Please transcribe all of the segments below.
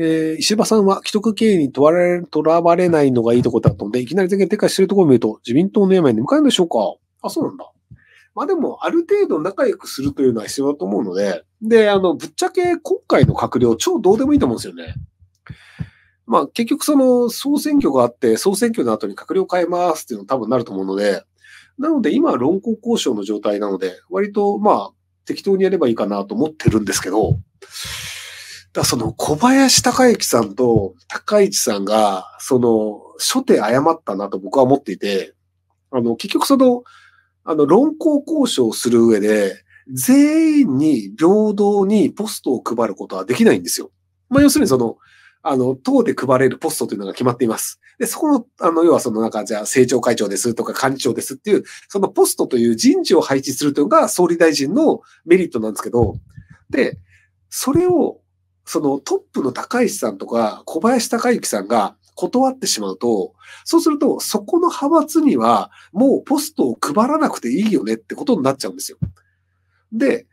えー、石破さんは既得経営にとらわれないのがいいとこだったので、いきなり全然撤回してるところを見ると、自民党の病に向かうんでしょうかあ、そうなんだ。まあでも、ある程度仲良くするというのは必要だと思うので、で、あの、ぶっちゃけ今回の閣僚、超どうでもいいと思うんですよね。まあ結局その総選挙があって、総選挙の後に閣僚変えますっていうの多分なると思うので、なので今論考交渉の状態なので、割とまあ適当にやればいいかなと思ってるんですけど、だその小林隆之さんと高市さんが、その、初手誤ったなと僕は思っていて、あの、結局その、あの、論考交渉をする上で、全員に平等にポストを配ることはできないんですよ。まあ、要するにその、あの、党で配れるポストというのが決まっています。で、そこの、あの、要はそのなんか、じゃあ、政調会長ですとか、幹事長ですっていう、そのポストという人事を配置するというのが、総理大臣のメリットなんですけど、で、それをそのトップの高石さんとか小林隆之さんが断ってしまうと、そうするとそこの派閥にはもうポストを配らなくていいよねってことになっちゃうんですよ。で、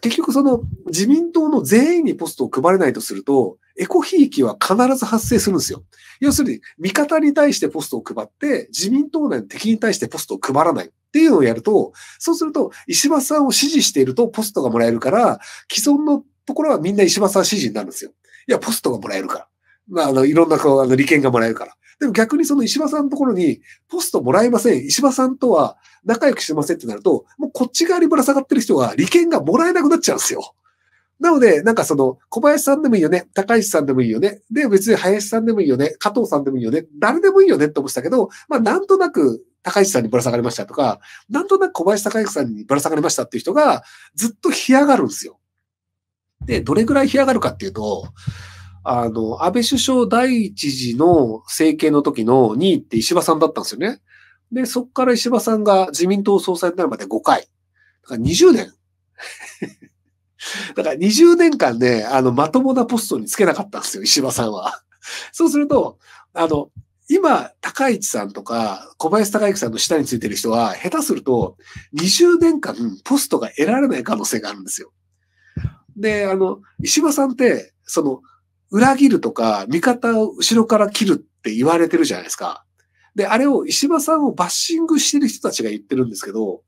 結局その自民党の全員にポストを配れないとすると、エコひいきは必ず発生するんですよ。要するに、味方に対してポストを配って、自民党内の敵に対してポストを配らないっていうのをやると、そうすると、石破さんを支持しているとポストがもらえるから、既存のところはみんな石破さん支持になるんですよ。いや、ポストがもらえるから。まあ、あの、いろんなこう、あの、利権がもらえるから。でも逆にその石破さんのところに、ポストもらえません。石破さんとは仲良くしてませんってなると、もうこっち側にぶら下がってる人は利権がもらえなくなっちゃうんですよ。なので、なんかその、小林さんでもいいよね、高石さんでもいいよね、で、別に林さんでもいいよね、加藤さんでもいいよね、誰でもいいよねって思ってたけど、まあ、なんとなく高石さんにぶら下がりましたとか、なんとなく小林高石さんにぶら下がりましたっていう人が、ずっと干上がるんですよ。で、どれぐらい干上がるかっていうと、あの、安倍首相第一次の政権の時の2位って石破さんだったんですよね。で、そこから石破さんが自民党総裁になるまで5回。だから20年。だから20年間ね、あの、まともなポストにつけなかったんですよ、石破さんは。そうすると、あの、今、高市さんとか、小林隆之さんの下についてる人は、下手すると、20年間ポストが得られない可能性があるんですよ。で、あの、石破さんって、その、裏切るとか、味方を後ろから切るって言われてるじゃないですか。で、あれを石破さんをバッシングしてる人たちが言ってるんですけど、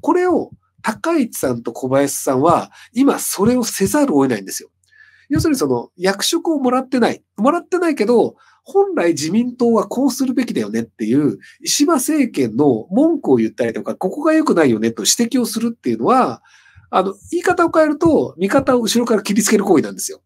これを高市さんと小林さんは、今それをせざるを得ないんですよ。要するにその役職をもらってない。もらってないけど、本来自民党はこうするべきだよねっていう、石破政権の文句を言ったりとか、ここが良くないよねと指摘をするっていうのは、あの、言い方を変えると、味方を後ろから切りつける行為なんですよ。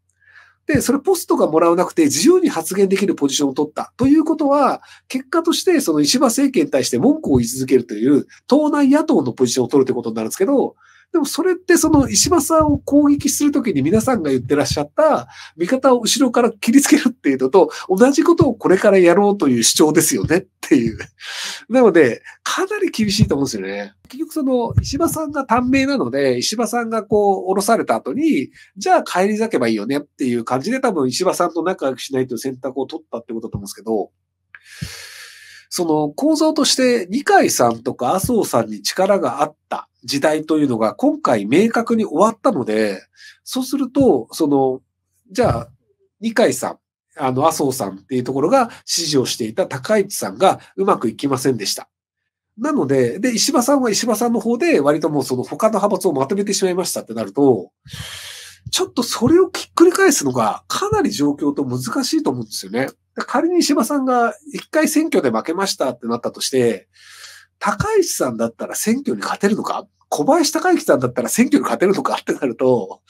で、それポストがもらわなくて自由に発言できるポジションを取ったということは、結果としてその石破政権に対して文句を言い続けるという、党内野党のポジションを取るということになるんですけど、でもそれってその石破さんを攻撃するときに皆さんが言ってらっしゃった味方を後ろから切りつけるっていうのと同じことをこれからやろうという主張ですよねっていう。なので、かなり厳しいと思うんですよね。結局その石破さんが短命なので、石破さんがこう降ろされた後に、じゃあ帰り咲けばいいよねっていう感じで多分石破さんと仲良くしないという選択を取ったってことだと思うんですけど、その構造として二階さんとか麻生さんに力があった時代というのが今回明確に終わったので、そうすると、その、じゃあ、二階さん、あの、麻生さんっていうところが支持をしていた高市さんがうまくいきませんでした。なので、で、石破さんは石破さんの方で割ともうその他の派閥をまとめてしまいましたってなると、ちょっとそれをひっくり返すのがかなり状況と難しいと思うんですよね。仮に石破さんが一回選挙で負けましたってなったとして、高市さんだったら選挙に勝てるのか小林隆之さんだったら選挙に勝てるのかってなると、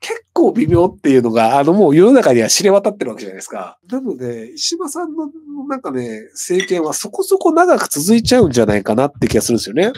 結構微妙っていうのが、あのもう世の中には知れ渡ってるわけじゃないですか。なので、石破さんのなんかね、政権はそこそこ長く続いちゃうんじゃないかなって気がするんですよね。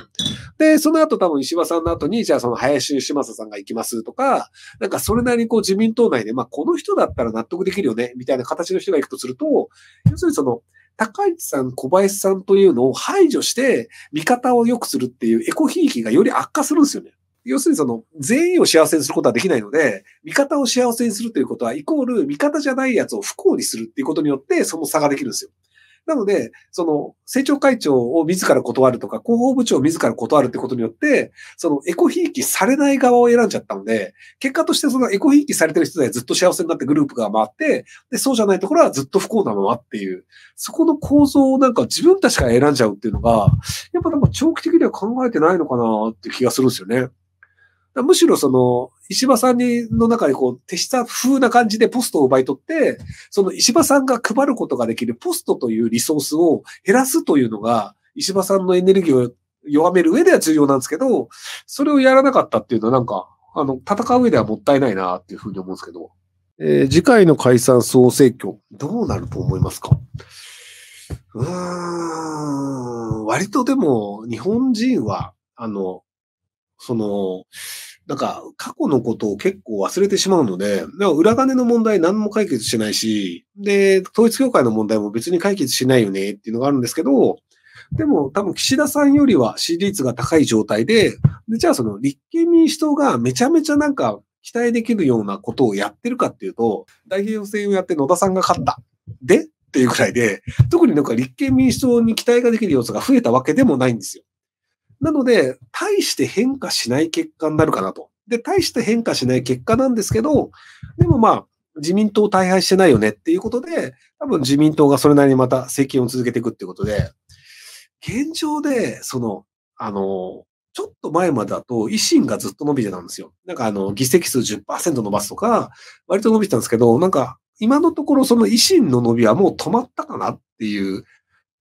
で、その後多分石破さんの後に、じゃあその林義正さんが行きますとか、なんかそれなりにこう自民党内で、まあこの人だったら納得できるよね、みたいな形の人が行くとすると、要するにその、高市さん、小林さんというのを排除して、味方を良くするっていうエコひいきがより悪化するんですよね。要するにその、全員を幸せにすることはできないので、味方を幸せにするということは、イコール味方じゃないやつを不幸にするっていうことによって、その差ができるんですよ。なので、その、政調会長を自ら断るとか、広報部長を自ら断るってことによって、その、エコひいきされない側を選んじゃったので、結果としてそのエコひいきされてる人たちはずっと幸せになってグループが回って、で、そうじゃないところはずっと不幸なままっていう、そこの構造をなんか自分たちから選んじゃうっていうのが、やっぱなんか長期的には考えてないのかなって気がするんですよね。むしろその、石破さんにの中でこう、手下風な感じでポストを奪い取って、その石破さんが配ることができるポストというリソースを減らすというのが、石破さんのエネルギーを弱める上では重要なんですけど、それをやらなかったっていうのはなんか、あの、戦う上ではもったいないなっていうふうに思うんですけど。えー、次回の解散総選挙、どうなると思いますかうーん、割とでも、日本人は、あの、その、なんか過去のことを結構忘れてしまうので、でも裏金の問題何も解決しないし、で、統一協会の問題も別に解決しないよねっていうのがあるんですけど、でも多分岸田さんよりは支持率が高い状態で、でじゃあその立憲民主党がめちゃめちゃなんか期待できるようなことをやってるかっていうと、代表選をやって野田さんが勝った。でっていうくらいで、特になんか立憲民主党に期待ができる要素が増えたわけでもないんですよ。なので、大して変化しない結果になるかなと。で、大して変化しない結果なんですけど、でもまあ、自民党大敗してないよねっていうことで、多分自民党がそれなりにまた政権を続けていくっていうことで、現状で、その、あの、ちょっと前までだと維新がずっと伸びてたんですよ。なんかあの、議席数10%伸ばすとか、割と伸びてたんですけど、なんか今のところその維新の伸びはもう止まったかなっていう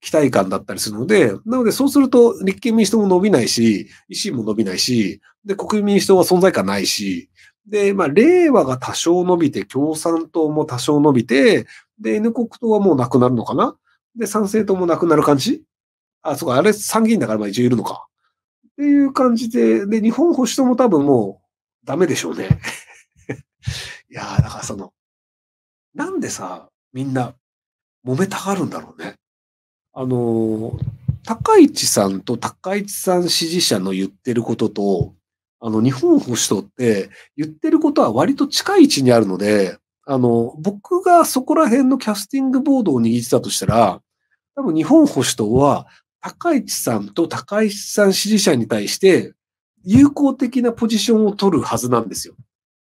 期待感だったりするので、なのでそうすると立憲民主党も伸びないし、維新も伸びないし、で、国民民主党は存在感ないし、で、まあ、令和が多少伸びて、共産党も多少伸びて、で、N 国党はもうなくなるのかなで、賛成党もなくなる感じあ、そうか、あれ参議院だからまあ一応いるのか。っていう感じで、で、日本保守党も多分もうダメでしょうね。いやー、だからその、なんでさ、みんな揉めたがるんだろうね。あの、高市さんと高市さん支持者の言ってることと、あの、日本保守党って言ってることは割と近い位置にあるので、あの、僕がそこら辺のキャスティングボードを握ってたとしたら、多分日本保守党は高市さんと高市さん支持者に対して友好的なポジションを取るはずなんですよ。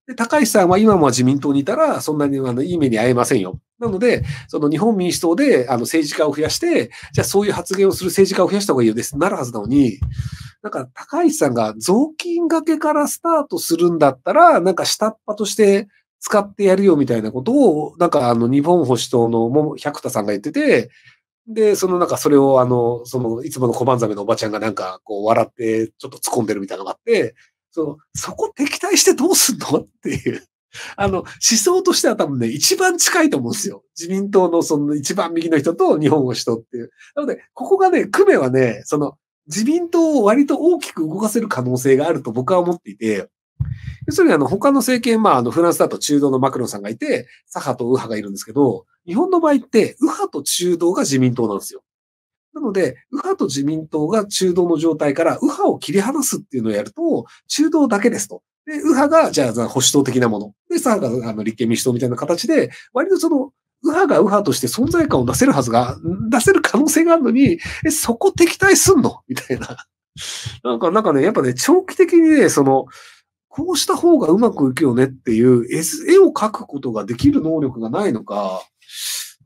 で、高市さんは今も自民党にいたら、そんなにあのいい目に遭えませんよ。なので、その日本民主党であの政治家を増やして、じゃあそういう発言をする政治家を増やした方がいいよです。なるはずなのに、なんか高市さんが雑巾掛けからスタートするんだったら、なんか下っ端として使ってやるよみたいなことを、なんかあの日本保守党の百田さんが言ってて、で、そのなんかそれをあの、そのいつもの小判ザメのおばちゃんがなんかこう笑ってちょっと突っ込んでるみたいなのがあって、そそこ敵対してどうすんのっていう。あの、思想としては多分ね、一番近いと思うんですよ。自民党のその一番右の人と日本し人っていう。なので、ここがね、久米はね、その、自民党を割と大きく動かせる可能性があると僕は思っていて、要するにあの、他の政権、まあ、あの、フランスだと中道のマクロンさんがいて、左派と右派がいるんですけど、日本の場合って、右派と中道が自民党なんですよ。なので、右派と自民党が中道の状態から右派を切り離すっていうのをやると、中道だけですと。で、右派が、じゃあ、保守党的なもの。で、左派があの立憲民主党みたいな形で、割とその、右派が右派として存在感を出せるはずが、出せる可能性があるのに、え、そこ敵対すんのみたいな。なんか、なんかね、やっぱね、長期的にね、その、こうした方がうまくいくよねっていう絵を描くことができる能力がないのか、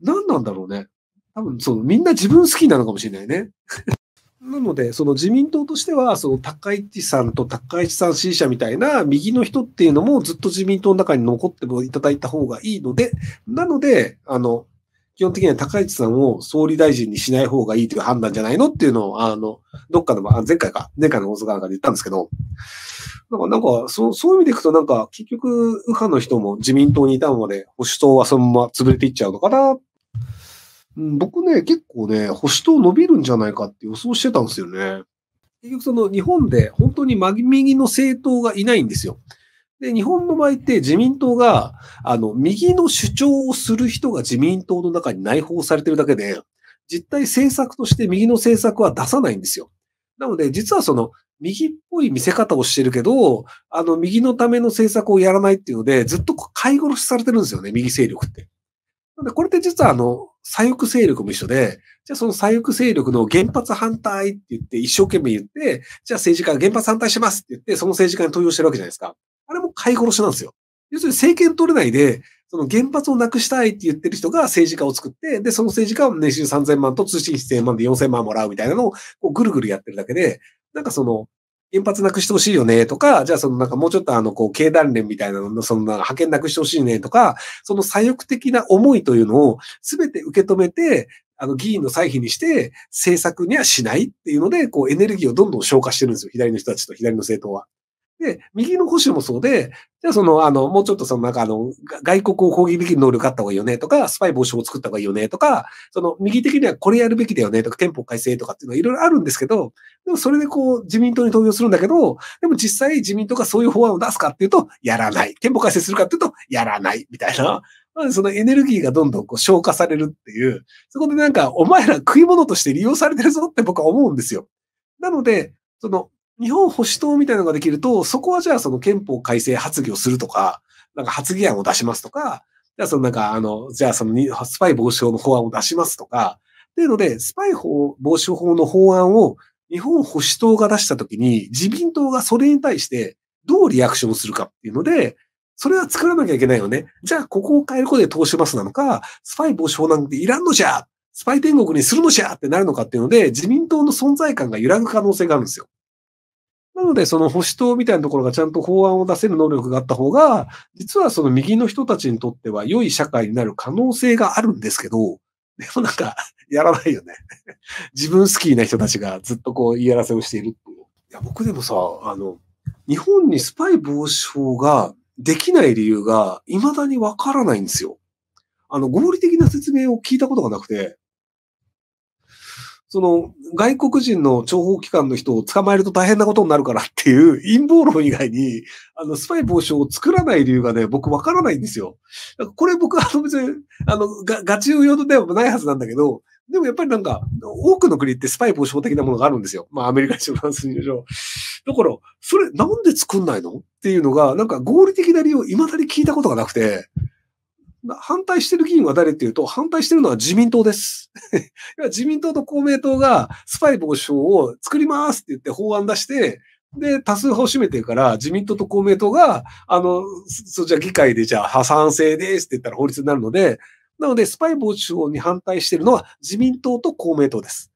何なんだろうね。多分そう、みんな自分好きなのかもしれないね。なので、その自民党としては、その高市さんと高市さん支持者みたいな右の人っていうのもずっと自民党の中に残っていただいた方がいいので、なので、あの、基本的には高市さんを総理大臣にしない方がいいという判断じゃないのっていうのを、あの、どっかの、前回か、前回の大阪なんかで言ったんですけど、なんか、なんか、そう、そういう意味でいくと、なんか、結局、右派の人も自民党にいたので、保守党はそのまま潰れていっちゃうのかなっ僕ね、結構ね、保守党伸びるんじゃないかって予想してたんですよね。結局その日本で本当に真右の政党がいないんですよ。で、日本の場合って自民党が、あの、右の主張をする人が自民党の中に内包されてるだけで、実態政策として右の政策は出さないんですよ。なので、実はその、右っぽい見せ方をしてるけど、あの、右のための政策をやらないっていうので、ずっと飼い殺しされてるんですよね、右勢力って。で、これって実はあの、左翼勢力も一緒で、じゃあその左翼勢力の原発反対って言って、一生懸命言って、じゃあ政治家が原発反対しますって言って、その政治家に投票してるわけじゃないですか。あれも買い殺しなんですよ。要するに政権取れないで、その原発をなくしたいって言ってる人が政治家を作って、で、その政治家は年収3000万と通信1000万で4000万もらうみたいなのをこうぐるぐるやってるだけで、なんかその、原発なくしてほしいよねとか、じゃあそのなんかもうちょっとあのこう経団連みたいなののその派遣なくしてほしいねとか、その左翼的な思いというのを全て受け止めて、あの議員の歳費にして政策にはしないっていうので、こうエネルギーをどんどん消化してるんですよ。左の人たちと左の政党は。で、右の保守もそうで、じゃあその、あの、もうちょっとその、なんかあの、外国を攻撃できる能力があった方がいいよねとか、スパイ防止法を作った方がいいよねとか、その、右的にはこれやるべきだよねとか、憲法改正とかっていうのはいろいろあるんですけど、でもそれでこう、自民党に投票するんだけど、でも実際自民党がそういう法案を出すかっていうと、やらない。憲法改正するかっていうと、やらない。みたいな。そのエネルギーがどんどんこう消化されるっていう、そこでなんか、お前ら食い物として利用されてるぞって僕は思うんですよ。なので、その、日本保守党みたいなのができると、そこはじゃあその憲法改正発議をするとか、なんか発議案を出しますとか、じゃあそのなんかあの、じゃあそのスパイ防止法の法案を出しますとか、っていうので、スパイ法防止法の法案を日本保守党が出したときに、自民党がそれに対してどうリアクションするかっていうので、それは作らなきゃいけないよね。じゃあ、ここを変えることで通しますなのか、スパイ防止法なんていらんのじゃスパイ天国にするのじゃってなるのかっていうので、自民党の存在感が揺らぐ可能性があるんですよ。なので、その保守党みたいなところがちゃんと法案を出せる能力があった方が、実はその右の人たちにとっては良い社会になる可能性があるんですけど、でもなんか、やらないよね。自分好きな人たちがずっとこう、言いやらせをしているっていう。いや、僕でもさ、あの、日本にスパイ防止法ができない理由が未だにわからないんですよ。あの、合理的な説明を聞いたことがなくて、その外国人の諜報機関の人を捕まえると大変なことになるからっていう陰謀論以外に、あの、スパイ防止を作らない理由がね、僕わからないんですよ。これ僕、あの別に、あの、が、ガチ用ではないはずなんだけど、でもやっぱりなんか、多くの国ってスパイ防止法的なものがあるんですよ。まあ、アメリカにしろ、フランスにしろ。だから、それなんで作んないのっていうのが、なんか合理的な理由を未だに聞いたことがなくて、反対してる議員は誰っていうと、反対してるのは自民党です。自民党と公明党がスパイ防止法を作りますって言って法案出して、で、多数派を占めてるから、自民党と公明党が、あの、そ、じゃ議会でじゃあ、産制ですって言ったら法律になるので、なので、スパイ防止法に反対してるのは自民党と公明党です。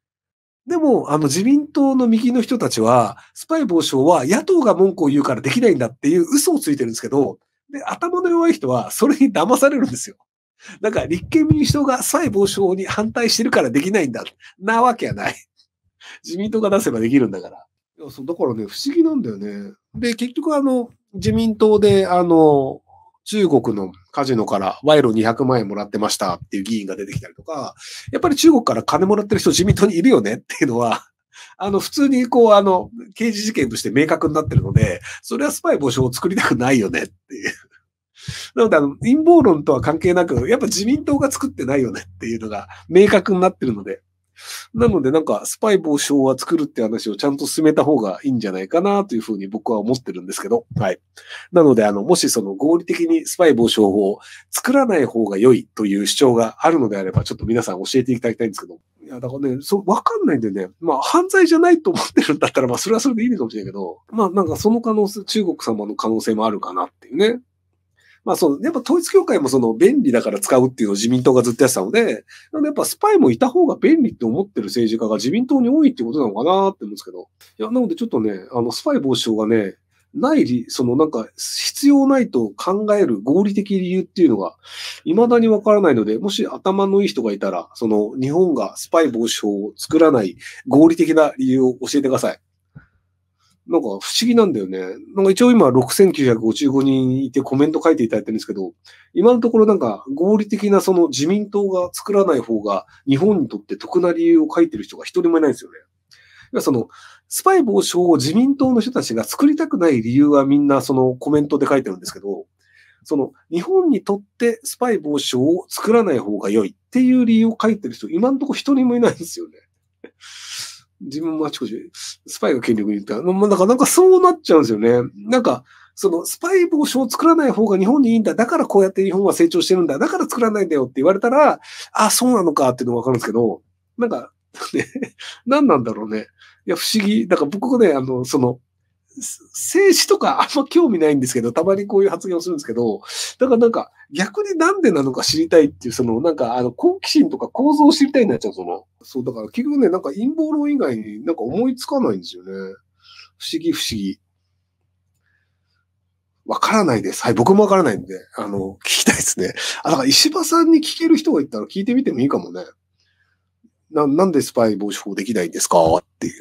でも、あの、自民党の右の人たちは、スパイ防止法は野党が文句を言うからできないんだっていう嘘をついてるんですけど、で、頭の弱い人はそれに騙されるんですよ。なんか立憲民主党が再防止法に反対してるからできないんだ。なわけはない。自民党が出せばできるんだから。そうだからね、不思議なんだよね。で、結局あの、自民党であの、中国のカジノから賄賂200万円もらってましたっていう議員が出てきたりとか、やっぱり中国から金もらってる人自民党にいるよねっていうのは、あの、普通にこう、あの、刑事事件として明確になってるので、それはスパイ防止法を作りたくないよねっていう。なので、あの、陰謀論とは関係なく、やっぱ自民党が作ってないよねっていうのが明確になってるので、なのでなんかスパイ防止法は作るって話をちゃんと進めた方がいいんじゃないかなというふうに僕は思ってるんですけど、はい。なのであの、もしその合理的にスパイ防止法を作らない方が良いという主張があるのであれば、ちょっと皆さん教えていただきたいんですけど、いや、だからね、そう、わかんないんでね、まあ、犯罪じゃないと思ってるんだったら、まあ、それはそれでいいのかもしれないけど、まあ、なんかその可能性、中国様の可能性もあるかなっていうね。まあそう、やっぱ統一協会もその便利だから使うっていうのを自民党がずっとやってたので、なんでやっぱスパイもいた方が便利って思ってる政治家が自民党に多いってことなのかなって思うんですけど。いや、なのでちょっとね、あの、スパイ防止法がね、ない、そのなんか必要ないと考える合理的理由っていうのが未だにわからないので、もし頭のいい人がいたら、その日本がスパイ防止法を作らない合理的な理由を教えてください。なんか不思議なんだよね。なんか一応今6955人いてコメント書いていただいてるんですけど、今のところなんか合理的なその自民党が作らない方が日本にとって得な理由を書いてる人が一人もいないんですよね。その、スパイ防止法を自民党の人たちが作りたくない理由はみんなそのコメントで書いてるんですけど、その、日本にとってスパイ防止法を作らない方が良いっていう理由を書いてる人、今のところ一人もいないんですよね。自分もあちこち、スパイが権力にいた。まあ、んかなんかそうなっちゃうんですよね。なんか、そのスパイ防止を作らない方が日本にいいんだ。だからこうやって日本は成長してるんだ。だから作らないんだよって言われたら、あ、そうなのかっていうのがわかるんですけど、なんか、ね、何なんだろうね。いや、不思議。だから僕がね、あの、その、静止とかあんま興味ないんですけど、たまにこういう発言をするんですけど、だからなんか逆になんでなのか知りたいっていう、そのなんかあの好奇心とか構造を知りたいになっちゃう、その。そう、だから結局ね、なんか陰謀論以外になんか思いつかないんですよね。不思議不思議。わからないです。はい、僕もわからないんで、あの、聞きたいですね。あ、だから石破さんに聞ける人がいたら聞いてみてもいいかもね。な、なんでスパイ防止法できないんですかっていう。